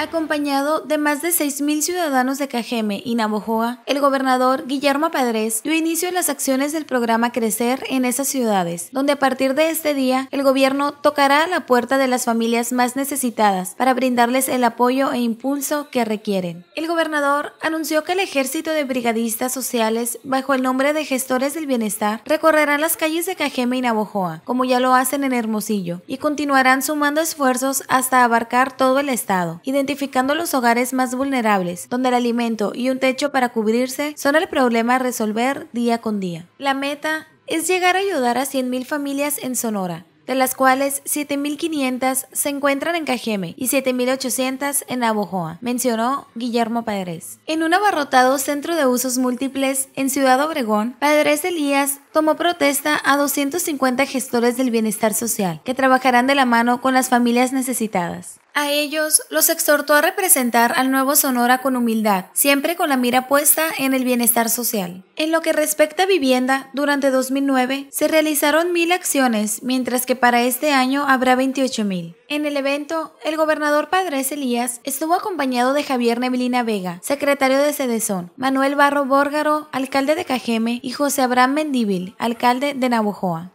Acompañado de más de 6.000 ciudadanos de Cajeme y Navojoa, el gobernador Guillermo Padres dio inicio a las acciones del programa Crecer en esas ciudades, donde a partir de este día el gobierno tocará la puerta de las familias más necesitadas para brindarles el apoyo e impulso que requieren. El gobernador anunció que el ejército de brigadistas sociales, bajo el nombre de gestores del bienestar, recorrerán las calles de Cajeme y Navojoa, como ya lo hacen en Hermosillo, y continuarán sumando esfuerzos hasta abarcar todo el estado. Identificando los hogares más vulnerables, donde el alimento y un techo para cubrirse son el problema a resolver día con día. La meta es llegar a ayudar a 100.000 familias en Sonora, de las cuales 7.500 se encuentran en Cajeme y 7.800 en Abojoa, mencionó Guillermo Padres. En un abarrotado centro de usos múltiples en Ciudad Obregón, Padres Elías como protesta a 250 gestores del bienestar social que trabajarán de la mano con las familias necesitadas. A ellos los exhortó a representar al nuevo Sonora con humildad, siempre con la mira puesta en el bienestar social. En lo que respecta a vivienda, durante 2009 se realizaron mil acciones, mientras que para este año habrá 28 mil. En el evento, el gobernador Padres Elías estuvo acompañado de Javier Neblina Vega, secretario de Cedezón, Manuel Barro Bórgaro, alcalde de Cajeme, y José Abraham Mendíbil, alcalde de Navojoa.